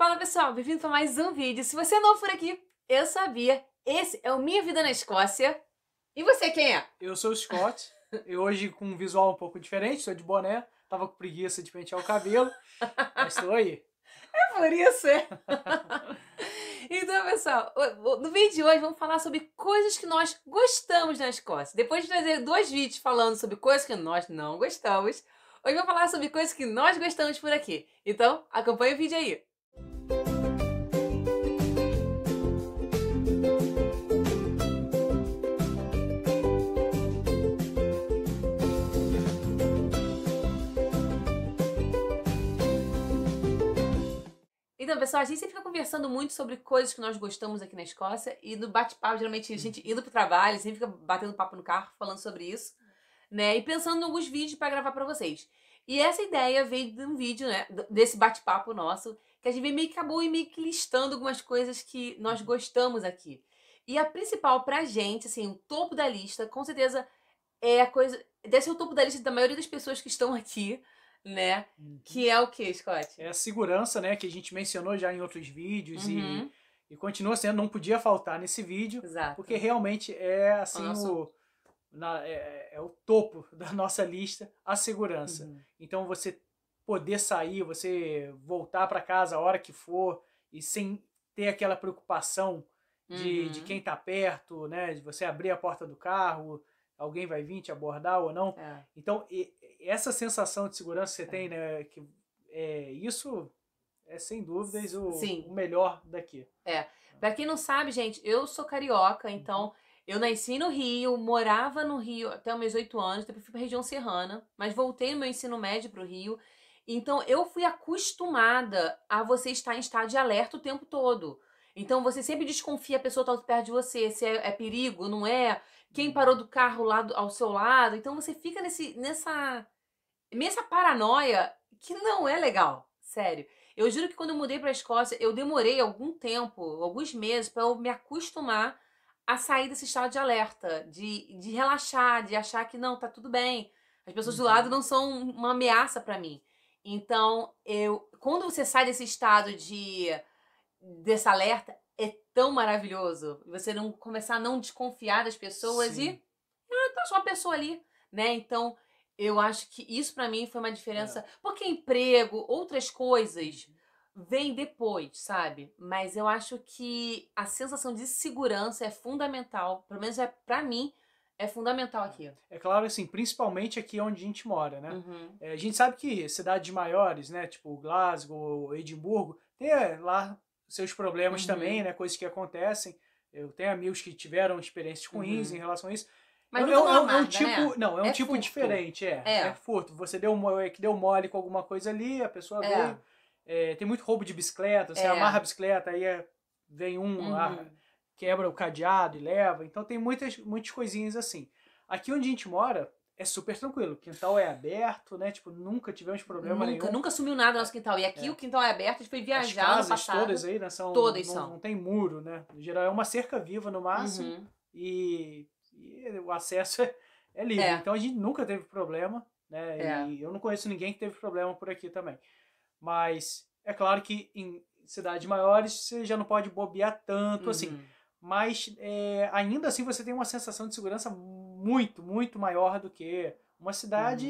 Fala pessoal, bem-vindo a mais um vídeo. Se você é não for aqui, eu sabia. Esse é o Minha Vida na Escócia. E você quem é? Eu sou o Scott. e hoje com um visual um pouco diferente, sou de boné. Tava com preguiça de pentear o cabelo. mas estou aí. É por isso, é. então, pessoal, no vídeo de hoje vamos falar sobre coisas que nós gostamos na Escócia. Depois de trazer dois vídeos falando sobre coisas que nós não gostamos, hoje vamos falar sobre coisas que nós gostamos por aqui. Então, acompanhe o vídeo aí. Então, pessoal, a gente sempre fica conversando muito sobre coisas que nós gostamos aqui na Escócia e no bate-papo, geralmente a gente indo pro trabalho, sempre fica batendo papo no carro, falando sobre isso, né? E pensando em alguns vídeos para gravar para vocês. E essa ideia veio de um vídeo, né, desse bate-papo nosso, que a gente meio que acabou meio que listando algumas coisas que nós gostamos aqui. E a principal pra gente, assim, o topo da lista, com certeza é a coisa, deve ser o topo da lista da maioria das pessoas que estão aqui, né? Uhum. Que é o que, Scott? É a segurança, né? Que a gente mencionou já em outros vídeos uhum. e, e continua sendo, não podia faltar nesse vídeo. Exato. Porque realmente é assim o. o na, é, é, é o topo da nossa lista, a segurança. Uhum. Então você poder sair, você voltar para casa a hora que for e sem ter aquela preocupação de, de uhum. quem está perto, né? De você abrir a porta do carro, alguém vai vir te abordar ou não. É. Então, e, essa sensação de segurança que você é. tem, né? Que, é, isso é sem dúvidas o, o melhor daqui. É. é. Pra quem não sabe, gente, eu sou carioca, uhum. então uhum. eu nasci no Rio, morava no Rio até meus oito anos, depois fui pra região serrana, mas voltei no meu ensino médio pro Rio. Então eu fui acostumada a você estar em estado de alerta o tempo todo. Então você sempre desconfia a pessoa que está perto de você, se é, é, perigo, não é, quem uhum. parou do carro ao seu lado. Então você fica nesse, nessa, nessa paranoia que não é legal, sério. Eu juro que quando eu mudei para a Escócia, eu demorei algum tempo, alguns meses, para eu me acostumar a sair desse estado de alerta, de, de relaxar, de achar que não, tá tudo bem. As pessoas do lado uhum. não são uma ameaça para mim. Então, eu, quando você sai desse estado de desse alerta é tão maravilhoso. Você não começar a não desconfiar das pessoas Sim. e. Ah, tá só uma pessoa ali, né? Então, eu acho que isso para mim foi uma diferença. É. Porque emprego, outras coisas vem depois, sabe? Mas eu acho que a sensação de segurança é fundamental, pelo menos é para mim, é fundamental aqui. É, é claro, assim, principalmente aqui onde a gente mora, né? Uhum. É, a gente sabe que cidades maiores, né? Tipo Glasgow, Edimburgo, tem é, lá seus problemas uhum. também, né? Coisas que acontecem. Eu tenho amigos que tiveram experiências ruins uhum. em relação a isso. Mas eu, é, é um tipo, né? não, é um é tipo furto. diferente, é, é. é. furto. Você deu é deu mole com alguma coisa ali, a pessoa é. veio. É, tem muito roubo de bicicleta, você amarra a bicicleta, aí vem um, uhum. lá, ah, quebra o cadeado e leva. Então tem muitas, muitas coisinhas assim. Aqui onde a gente mora, é super tranquilo. O quintal é aberto, né? Tipo, nunca tivemos problema nunca, nenhum. Nunca sumiu nada no nosso é, quintal. E aqui é. o quintal é aberto, a gente foi viajar As casas, todas aí, né? São, todas não, são. Não tem muro, né? No geral é uma cerca viva no máximo. Uhum. E, e, o acesso é, é livre. É. Então a gente nunca teve problema, né? E é. eu não conheço ninguém que teve problema por aqui também. Mas é claro que em cidades maiores você já não pode bobear tanto assim. uhum. assim mas é, ainda assim você tem uma sensação de segurança muito, muito maior do que uma cidade,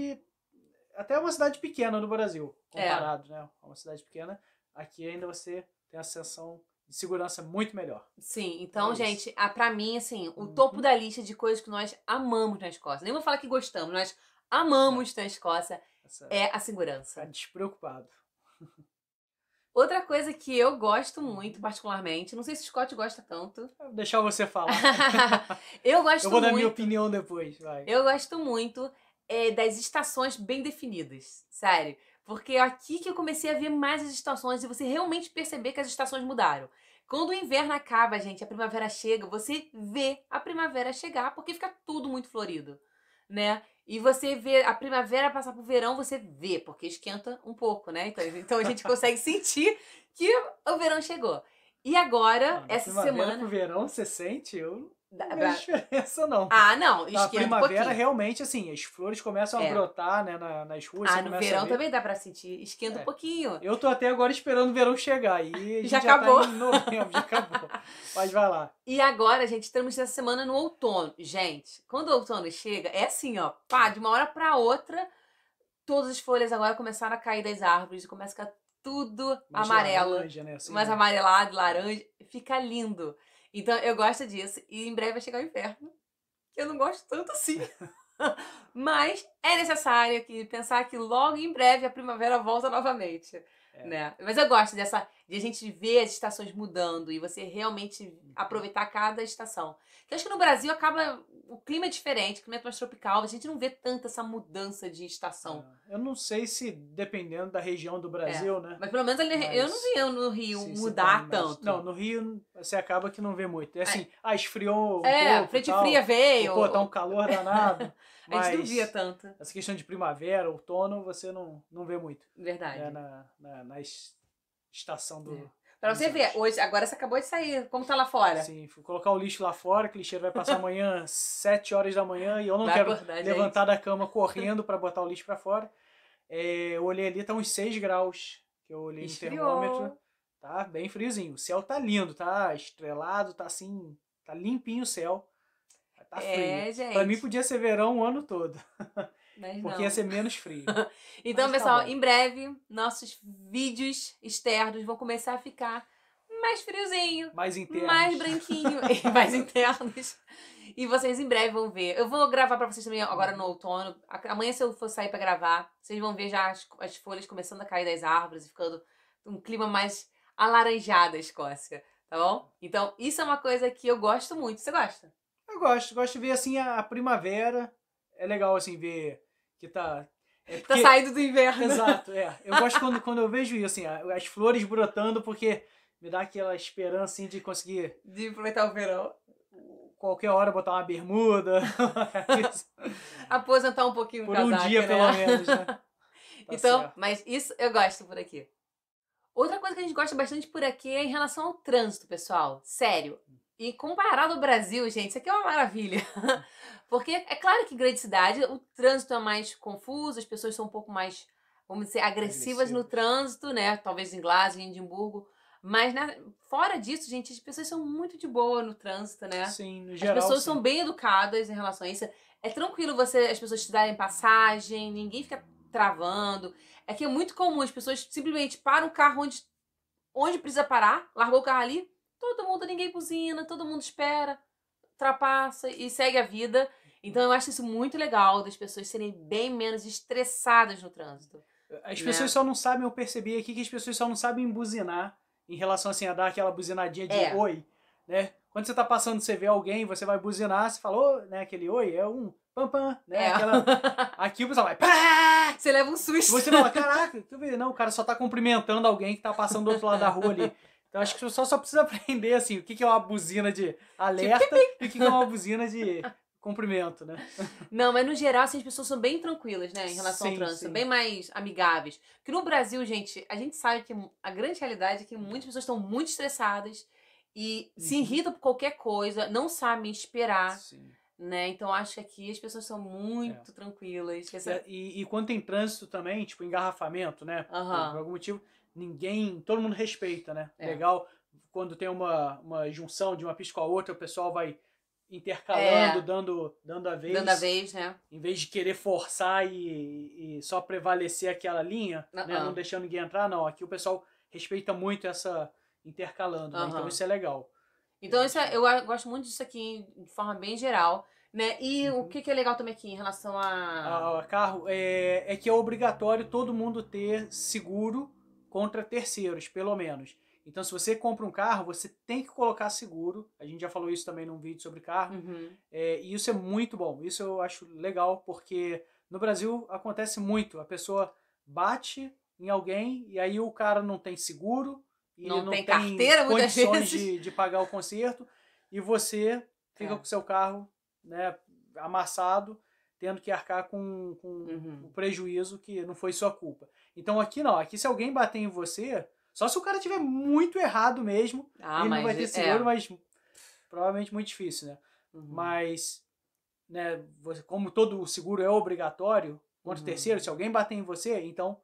uhum. até uma cidade pequena no Brasil, é. comparado, é. né? Uma cidade pequena, aqui ainda você tem a sensação de segurança muito melhor. Sim, então, é gente, ah, para mim, assim, o uhum. topo da lista de coisas que nós amamos na Escócia, nem vou falar que gostamos, nós amamos é. na Escócia, Essa... é a segurança. Tá despreocupado. Outra coisa que eu gosto muito, particularmente, não sei se o Scott gosta tanto. Vou deixar você falar. eu gosto muito. Eu vou muito, dar minha opinião depois, vai. Eu gosto muito é, das estações bem definidas, sério. Porque é aqui que eu comecei a ver mais as estações e você realmente perceber que as estações mudaram. Quando o inverno acaba, gente, a primavera chega, você vê a primavera chegar porque fica tudo muito florido, né? E você vê a primavera passar pro verão, você vê, porque esquenta um pouco, né? Então, então a gente consegue sentir que o verão chegou. E agora, essa semana. Pro verão, você sente? Eu Dá não pra... diferença, não. Ah, não. Na primavera, um realmente, assim, as flores começam é. a brotar, né, na, nas ruas. Ah, no verão também dá pra sentir. Esquenta é. um pouquinho. Eu tô até agora esperando o verão chegar. E já, já acabou. Tá em novembro, já acabou. Mas vai lá. E agora, gente, estamos nessa semana no outono. Gente, quando o outono chega, é assim, ó, pá, de uma hora pra outra, todas as folhas agora começaram a cair das árvores, começa a ficar tudo mais amarelo. Laranja, né? assim, mais né? amarelado, laranja. Fica lindo. Então eu gosto disso. E em breve vai chegar o inverno. Que eu não gosto tanto assim. Mas é necessário que pensar que logo em breve a primavera volta novamente. É. Né? Mas eu gosto dessa de a gente ver as estações mudando e você realmente aproveitar cada estação. Eu acho que no Brasil acaba o clima é diferente, o clima é mais tropical, a gente não vê tanta essa mudança de estação. É, eu não sei se dependendo da região do Brasil, é, né? Mas pelo menos ali, mas, eu não vi eu no Rio sim, mudar tanto. Não, no Rio você acaba que não vê muito. É assim, ah, esfriou. É, um pouco, frente tal, fria veio. Pô, tá um calor danado. a gente não via tanto. Essa questão de primavera, outono, você não, não vê muito. Verdade. Né, na, na, nas estação do. É. Pra você ver, hoje, agora você acabou de sair, como tá lá fora? Sim, vou colocar o lixo lá fora, que o lixeiro vai passar amanhã, 7 horas da manhã, e eu não vai quero acordar, levantar gente. da cama correndo para botar o lixo para fora. É, eu olhei ali, tá uns 6 graus, que eu olhei Esfriou. no termômetro. Tá bem friozinho. O céu tá lindo, tá estrelado, tá assim, tá limpinho o céu. Tá é, frio. É, gente. Pra mim podia ser verão o ano todo. Mas porque não. ia ser menos frio. então, Mas tá pessoal, tá em breve, nossos vídeos externos vão começar a ficar mais friozinho. Mais internos. Mais branquinho e mais internos. E vocês em breve vão ver. Eu vou gravar pra vocês também agora no outono. Amanhã, se eu for sair pra gravar, vocês vão ver já as, as folhas começando a cair das árvores e ficando um clima mais alaranjado a Escócia. Tá bom? Então, isso é uma coisa que eu gosto muito. Você gosta? Eu gosto. Gosto de ver, assim, a primavera. É legal, assim, ver que tá. É tá porque... Tá saindo do inverno. Exato, é. Eu gosto quando, quando eu vejo isso, assim, as flores brotando, porque me dá aquela esperança assim, de conseguir. De aproveitar o verão. Qualquer hora botar uma bermuda. Aposentar um pouquinho por um dia, né? pelo menos, né? Tá então, certo. mas isso eu gosto por aqui. Outra coisa que a gente gosta bastante por aqui é em relação ao trânsito, pessoal. Sério, e comparado ao Brasil, gente, isso aqui é uma maravilha. Porque é claro que grande cidade, o trânsito é mais confuso, as pessoas são um pouco mais, vamos dizer, agressivas Agressivo. no trânsito, né? Talvez em Glasgow, em Edimburgo. Mas fora disso, gente, as pessoas são muito de boa no trânsito, né? Sim, no geral. As pessoas sim. são bem educadas em relação a isso. É tranquilo você as pessoas te darem passagem, ninguém fica travando. É que é muito comum as pessoas simplesmente param o carro onde, onde precisa parar, largou o carro ali, Todo mundo, ninguém buzina, todo mundo espera, ultrapassa e segue a vida. Então eu acho isso muito legal das pessoas serem bem menos estressadas no trânsito. As né? pessoas só não sabem, eu percebi aqui que as pessoas só não sabem buzinar em relação assim, a dar aquela buzinadinha de é. oi, né? Quando você tá passando, você vê alguém, você vai buzinar, você falou, né, aquele oi, é um pam pam, né? É. Aquela... Aqui o pessoal vai pá! Você leva um susto. Você fala, caraca, tu vê, não, o cara só tá cumprimentando alguém que tá passando do outro lado da rua ali. Então acho que o pessoal só precisa aprender assim, o que é uma buzina de alerta tipo, e o que é uma buzina de cumprimento, né? Não, mas no geral, assim, as pessoas são bem tranquilas, né, em relação sim, ao trânsito, sim. bem mais amigáveis. Porque no Brasil, gente, a gente sabe que a grande realidade é que muitas pessoas estão muito estressadas e uhum. se irritam por qualquer coisa, não sabem esperar. Sim. Né? Então acho que aqui as pessoas são muito é. tranquilas. É, Essa... E, e, quando tem trânsito também, tipo engarrafamento, né? Uhum. Por, por algum motivo, ninguém, todo mundo respeita, né? É. Legal quando tem uma, uma junção de uma pista com a outra, o pessoal vai intercalando, é. dando, dando a vez. Dando a vez, né? Em vez de querer forçar e, e só prevalecer aquela linha, uh -uh. Né? não deixando ninguém entrar, não. Aqui o pessoal respeita muito essa intercalando, uh -huh. né? então isso é legal. Então é. isso é, eu gosto muito disso aqui de forma bem geral. Né? E uhum. o que, que, é legal também aqui em relação a... a, a carro? É, é que é obrigatório todo mundo ter seguro contra terceiros, pelo menos. Então, se você compra um carro, você tem que colocar seguro. A gente já falou isso também num vídeo sobre carro. Uhum. É, e isso é muito bom. Isso eu acho legal, porque no Brasil acontece muito. A pessoa bate em alguém e aí o cara não tem seguro, e não, não tem, tem carteira, condições de, de, pagar o conserto, e você fica é. com o seu carro né, amassado tendo que arcar com, com uhum. o prejuízo que não foi sua culpa. Então aqui não, aqui se alguém bater em você, só se o cara tiver muito errado mesmo, ah, ele não vai ter é. seguro, é. mas provavelmente muito difícil, né? Uhum. Mas, né, você, como todo seguro é obrigatório, contra uhum. terceiro, se alguém bater em você, então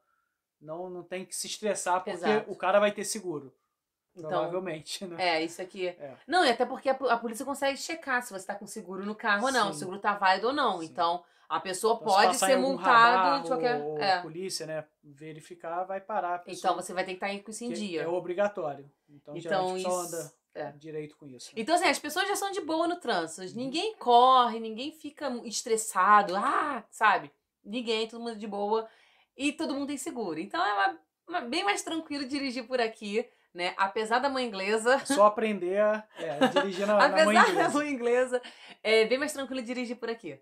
não, não tem que se estressar porque Exato. o cara vai ter seguro. Então, Provavelmente, né? É, isso aqui. É. Não, e até porque a, a, polícia consegue checar se você tá com seguro no carro Sim. ou não, o seguro tá válido ou não. Sim. Então, a pessoa então, pode se ser multada de qualquer. Ou é. polícia, né? Verificar, vai parar. Então você vai ter que estar tá com isso em dia. É obrigatório. Então, então isso... anda é. direito com isso. Né? Então, assim, as pessoas já são de boa no trânsito. Uhum. Ninguém corre, ninguém fica estressado, ah, sabe? Ninguém, todo mundo de boa. E todo mundo tem seguro. Então é uma, uma, bem mais tranquilo dirigir por aqui né? Apesar da mãe inglesa. É só aprender a é, dirigir na, na mãe inglesa. Apesar da mãe inglesa, é bem mais tranquilo dirigir por aqui.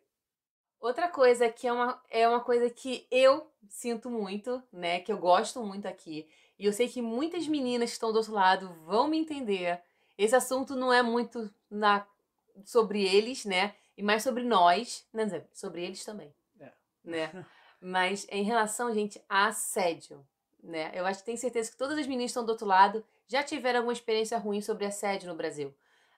Outra coisa que é uma, é uma coisa que eu sinto muito, né? Que eu gosto muito aqui. E eu sei que muitas meninas que estão do outro lado vão me entender. Esse assunto não é muito na, sobre eles, né? E mais sobre nós, né? Sobre eles também. É. Né? Mas em relação, gente, a assédio né? Eu acho que tenho certeza que todas as meninas que estão do outro lado já tiveram alguma experiência ruim sobre assédio no Brasil,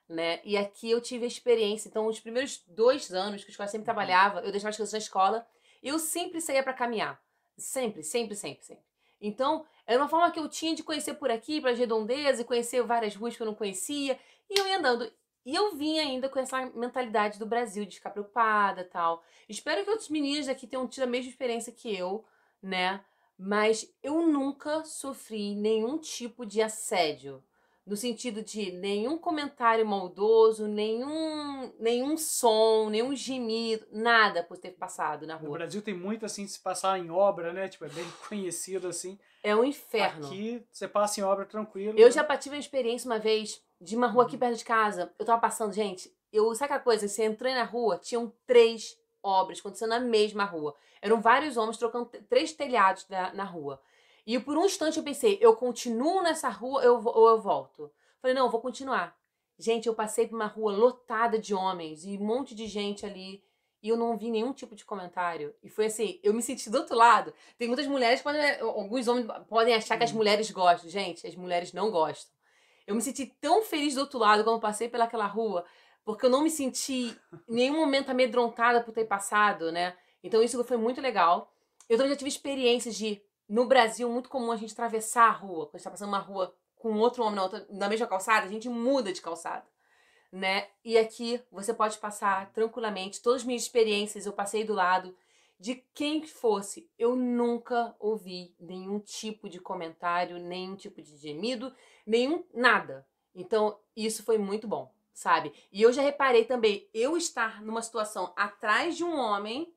né? E aqui eu tive a experiência. Então, os primeiros dois anos que a escola sempre uhum. trabalhava, eu deixava as crianças na escola, eu sempre saía para caminhar. Sempre, sempre, sempre, sempre. Então, era uma forma que eu tinha de conhecer por aqui, para as redondezas, e conhecer várias ruas que eu não conhecia. E eu ia andando. E eu vim ainda com essa mentalidade do Brasil, de ficar preocupada tal. Espero que outros meninos daqui tenham tido a mesma experiência que eu, né? mas eu nunca sofri nenhum tipo de assédio, no sentido de nenhum comentário maldoso, nenhum, nenhum som, nenhum gemido, nada por ter passado na rua. No Brasil tem muito assim de se passar em obra, né? Tipo, é bem conhecido assim. É um inferno. Aqui você passa em obra tranquilo. Eu né? já tive uma experiência uma vez de uma rua aqui uhum. perto de casa. Eu tava passando, gente, eu, sabe aquela coisa? Você entrou na rua, tinham três obras acontecendo na mesma rua. Eram vários homens trocando três telhados da, na rua. E por um instante eu pensei, eu continuo nessa rua eu, ou eu volto? Falei, não, vou continuar. Gente, eu passei por uma rua lotada de homens e um monte de gente ali e eu não vi nenhum tipo de comentário. E foi assim, eu me senti do outro lado. Tem muitas mulheres, podem, eh, alguns homens podem achar que as mulheres gostam. Gente, as mulheres não gostam. Eu me senti tão feliz do outro lado quando passei pelaquela rua porque eu não me senti em nenhum momento amedrontada por ter passado, né? Então isso foi muito legal. Eu também já tive experiências de, no Brasil, muito comum a gente atravessar a rua, quando a gente tá passando uma rua com outro homem na, outra, na mesma calçada, a gente muda de calçada, né? E aqui você pode passar tranquilamente. Todas as minhas experiências eu passei do lado de quem que fosse. Eu nunca ouvi nenhum tipo de comentário, nenhum tipo de gemido, nenhum nada. Então, isso foi muito bom sabe? E eu já reparei também eu estar numa situação atrás de um homem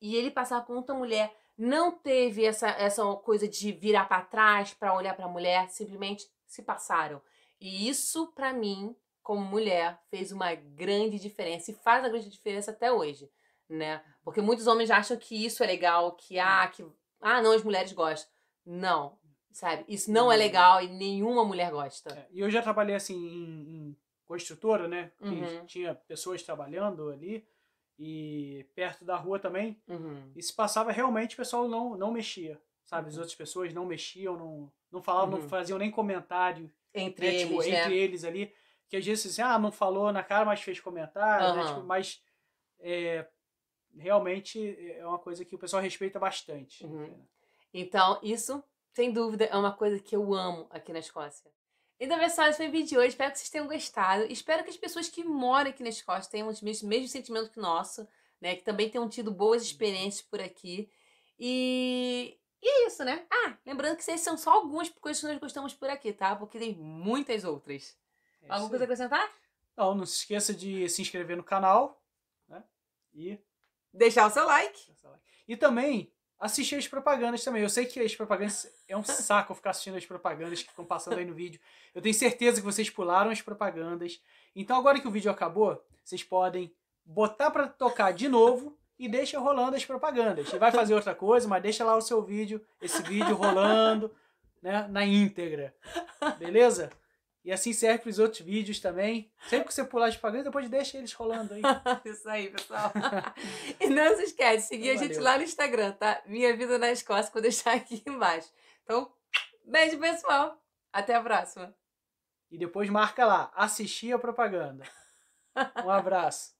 e ele passar com outra mulher. Não teve essa, essa coisa de virar para trás para olhar para a mulher, simplesmente se passaram. E isso, para mim, como mulher, fez uma grande diferença e faz a grande diferença até hoje, né? Porque muitos homens acham que isso é legal, que ah, é. que ah, não, as mulheres gostam. Não, sabe? Isso não é legal e nenhuma mulher gosta. É, e eu já trabalhei assim em, em construtora, né? Uhum. tinha pessoas trabalhando ali e perto da rua também. Uhum. E se passava realmente, o pessoal não, não mexia, sabe? Uhum. As outras pessoas não mexiam, não, não falavam, não uhum. faziam nem comentário né? Tipo, entre, né? eles, tipo, né? entre eles ali. Que às vezes assim, ah, não falou na cara, mas fez comentário, né? Tipo, mas é, realmente é uma coisa que o pessoal respeita bastante. Uhum. Né? Então, isso, sem dúvida, é uma coisa que eu amo aqui na Escócia. Então, pessoal, esse foi o vídeo de hoje. Espero que vocês tenham gostado. Espero que as pessoas que moram aqui na Escócia tenham os mesmos sentimentos que o nosso, né? Que também tenham tido boas uhum. experiências por aqui. E... e é isso, né? Ah, lembrando que esses são só algumas coisas que nós gostamos por aqui, tá? Porque tem muitas outras. É Alguma coisa a acrescentar? Não, não se esqueça de se inscrever no canal, né? E... Deixar o seu like. E também assistir as propagandas também. Eu sei que as propagandas é um saco ficar assistindo as propagandas que estão passando aí no vídeo. Eu tenho certeza que vocês pularam as propagandas. Então agora que o vídeo acabou, vocês podem botar para tocar de novo e deixa rolando as propagandas. Você vai fazer outra coisa, mas deixa lá o seu vídeo, esse vídeo rolando, né, na íntegra. Beleza? E assim serve para os outros vídeos também. Sempre que você pular de propaganda, depois deixa eles rolando aí. Isso aí, pessoal. e não se esquece, seguir Valeu. a gente lá no Instagram, tá? Minha Vida na Escócia, vou deixar aqui embaixo. Então, beijo, pessoal. Até a próxima. E depois marca lá, assistir a propaganda. Um abraço.